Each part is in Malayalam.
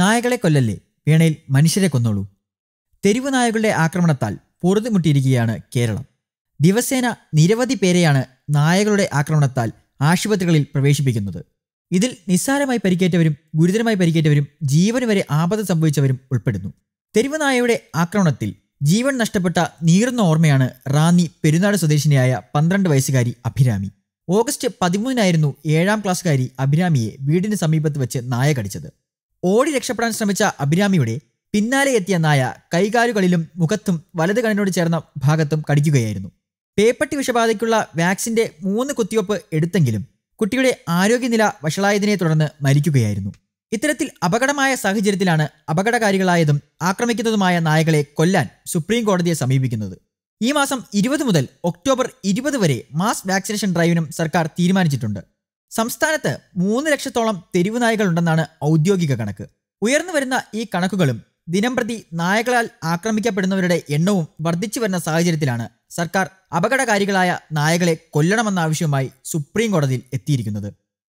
നായകളെ കൊല്ലല്ലേ വീണയിൽ മനുഷ്യരെ കൊന്നോളൂ തെരുവ് നായകളുടെ ആക്രമണത്താൽ പൊറുതുമുട്ടിയിരിക്കുകയാണ് കേരളം ദിവസേന നിരവധി പേരെയാണ് നായകളുടെ ആക്രമണത്താൽ ആശുപത്രികളിൽ പ്രവേശിപ്പിക്കുന്നത് ഇതിൽ നിസ്സാരമായി പരിക്കേറ്റവരും ഗുരുതരമായി പരിക്കേറ്റവരും ജീവന് വരെ ആപത്ത് സംഭവിച്ചവരും ഉൾപ്പെടുന്നു തെരുവ് നായയുടെ ആക്രമണത്തിൽ ജീവൻ നഷ്ടപ്പെട്ട നീറുന്ന ഓർമ്മയാണ് റാന്നി പെരുന്നാട് സ്വദേശിനിയായ പന്ത്രണ്ട് വയസ്സുകാരി അഭിരാമി ഓഗസ്റ്റ് പതിമൂന്നിനായിരുന്നു ഏഴാം ക്ലാസ്സുകാരി അഭിരാമിയെ വീടിന് സമീപത്ത് വെച്ച് നായ കടിച്ചത് ഓടി രക്ഷപ്പെടാൻ ശ്രമിച്ച അഭിരാമിയുടെ പിന്നാലെ എത്തിയ നായ കൈകാലുകളിലും മുഖത്തും വലത് കണ്ണിനോട് ചേർന്ന ഭാഗത്തും കടിക്കുകയായിരുന്നു പേപ്പട്ടി വിഷബാധയ്ക്കുള്ള വാക്സിന്റെ മൂന്ന് കുത്തിവയ്പ്പ് എടുത്തെങ്കിലും കുട്ടിയുടെ ആരോഗ്യനില വഷളായതിനെ തുടർന്ന് മരിക്കുകയായിരുന്നു ഇത്തരത്തിൽ അപകടമായ സാഹചര്യത്തിലാണ് അപകടകാരികളായതും ആക്രമിക്കുന്നതുമായ നായകളെ കൊല്ലാൻ സുപ്രീം കോടതിയെ സമീപിക്കുന്നത് ഈ മാസം ഇരുപത് മുതൽ ഒക്ടോബർ ഇരുപത് വരെ മാസ് വാക്സിനേഷൻ ഡ്രൈവിനും സർക്കാർ തീരുമാനിച്ചിട്ടുണ്ട് സംസ്ഥാനത്ത് മൂന്ന് ലക്ഷത്തോളം തെരുവ് നായകളുണ്ടെന്നാണ് ഔദ്യോഗിക കണക്ക് ഉയർന്നു വരുന്ന ഈ കണക്കുകളും ദിനംപ്രതി നായകളാൽ ആക്രമിക്കപ്പെടുന്നവരുടെ എണ്ണവും വർദ്ധിച്ചു വരുന്ന സാഹചര്യത്തിലാണ് സർക്കാർ അപകടകാരികളായ നായകളെ കൊല്ലണമെന്നാവശ്യവുമായി സുപ്രീം കോടതിയിൽ എത്തിയിരിക്കുന്നത്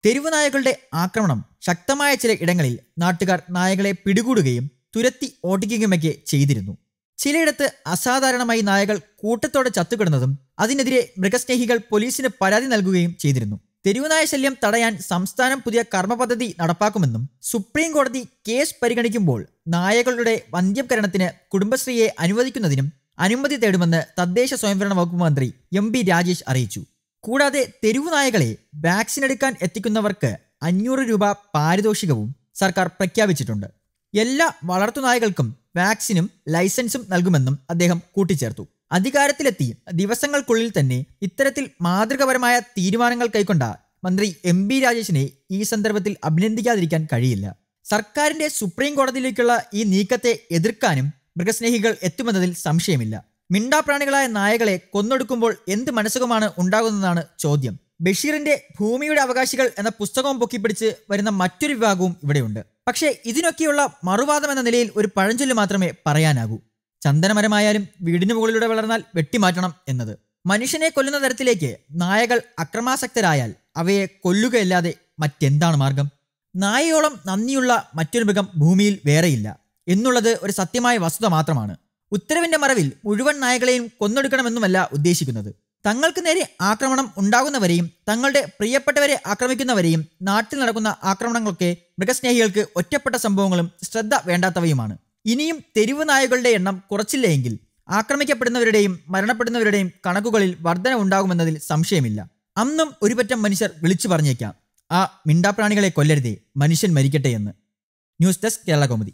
തെരുവ് നായകളുടെ ആക്രമണം ശക്തമായ ചില ഇടങ്ങളിൽ നാട്ടുകാർ നായകളെ പിടികൂടുകയും തുരത്തി ഓട്ടിക്കുകയുമൊക്കെ ചെയ്തിരുന്നു ചിലയിടത്ത് അസാധാരണമായി നായകൾ കൂട്ടത്തോടെ ചത്തുകിടുന്നതും അതിനെതിരെ മൃഗസ്നേഹികൾ പോലീസിന് പരാതി നൽകുകയും ചെയ്തിരുന്നു തെരുവുനായ ശല്യം തടയാൻ സംസ്ഥാനം പുതിയ കർമ്മപദ്ധതി നടപ്പാക്കുമെന്നും സുപ്രീം കോടതി കേസ് പരിഗണിക്കുമ്പോൾ നായകളുടെ വന്ധ്യംകരണത്തിന് കുടുംബശ്രീയെ അനുവദിക്കുന്നതിനും അനുമതി തേടുമെന്ന് തദ്ദേശ സ്വയംഭരണ വകുപ്പ് മന്ത്രി എം ബി രാജേഷ് അറിയിച്ചു കൂടാതെ തെരുവു നായകളെ വാക്സിൻ എടുക്കാൻ എത്തിക്കുന്നവർക്ക് അഞ്ഞൂറ് രൂപ പാരിതോഷികവും സർക്കാർ പ്രഖ്യാപിച്ചിട്ടുണ്ട് എല്ലാ വളർത്തുനായകൾക്കും വാക്സിനും ലൈസൻസും നൽകുമെന്നും അദ്ദേഹം കൂട്ടിച്ചേർത്തു അധികാരത്തിലെത്തി ദിവസങ്ങൾക്കുള്ളിൽ തന്നെ ഇത്തരത്തിൽ മാതൃകപരമായ തീരുമാനങ്ങൾ കൈക്കൊണ്ട മന്ത്രി എം ബി രാജേഷിനെ ഈ സന്ദർഭത്തിൽ അഭിനന്ദിക്കാതിരിക്കാൻ കഴിയില്ല സർക്കാരിന്റെ സുപ്രീം കോടതിയിലേക്കുള്ള ഈ നീക്കത്തെ എതിർക്കാനും മൃഗസ്നേഹികൾ എത്തുമെന്നതിൽ സംശയമില്ല മിണ്ടാപ്രാണികളായ നായകളെ കൊന്നൊടുക്കുമ്പോൾ എന്ത് മനസ്സുഖമാണ് ഉണ്ടാകുന്നതാണ് ചോദ്യം ബഷീറിന്റെ ഭൂമിയുടെ അവകാശികൾ എന്ന പുസ്തകവും പൊക്കിപ്പിടിച്ച് വരുന്ന മറ്റൊരു വിഭാഗവും ഇവിടെയുണ്ട് പക്ഷേ ഇതിനൊക്കെയുള്ള മറുവാദം എന്ന നിലയിൽ ഒരു പഴഞ്ചൊല്ല് മാത്രമേ പറയാനാകൂ ചന്ദനമരമായാലും വീടിന് മുകളിലൂടെ വളർന്നാൽ വെട്ടിമാറ്റണം എന്നത് മനുഷ്യനെ കൊല്ലുന്ന തരത്തിലേക്ക് നായകൾ അക്രമാസക്തരായാൽ അവയെ കൊല്ലുകയല്ലാതെ മറ്റെന്താണ് മാർഗം നായയോളം നന്ദിയുള്ള മറ്റൊരു മൃഗം ഭൂമിയിൽ വേറെയില്ല എന്നുള്ളത് ഒരു സത്യമായ വസ്തുത മാത്രമാണ് ഉത്തരവിന്റെ മറവിൽ മുഴുവൻ നായകളെയും കൊന്നൊടുക്കണമെന്നുമല്ല ഉദ്ദേശിക്കുന്നത് തങ്ങൾക്ക് നേരെ ആക്രമണം ഉണ്ടാകുന്നവരെയും തങ്ങളുടെ പ്രിയപ്പെട്ടവരെ ആക്രമിക്കുന്നവരെയും നാട്ടിൽ നടക്കുന്ന ആക്രമണങ്ങളൊക്കെ മൃഗസ്നേഹികൾക്ക് ഒറ്റപ്പെട്ട സംഭവങ്ങളും ശ്രദ്ധ വേണ്ടാത്തവയുമാണ് ഇനിയും തെരുവ് നായകളുടെ എണ്ണം കുറച്ചില്ലെങ്കിൽ ആക്രമിക്കപ്പെടുന്നവരുടെയും മരണപ്പെടുന്നവരുടെയും കണക്കുകളിൽ ഉണ്ടാകുമെന്നതിൽ സംശയമില്ല അന്നും ഒരുപറ്റം മനുഷ്യർ വിളിച്ചു പറഞ്ഞേക്കാം ആ മിണ്ടാപ്രാണികളെ കൊല്ലരുതേ മനുഷ്യൻ മരിക്കട്ടെ എന്ന് ന്യൂസ് ഡെസ്ക് കേരള കോമതി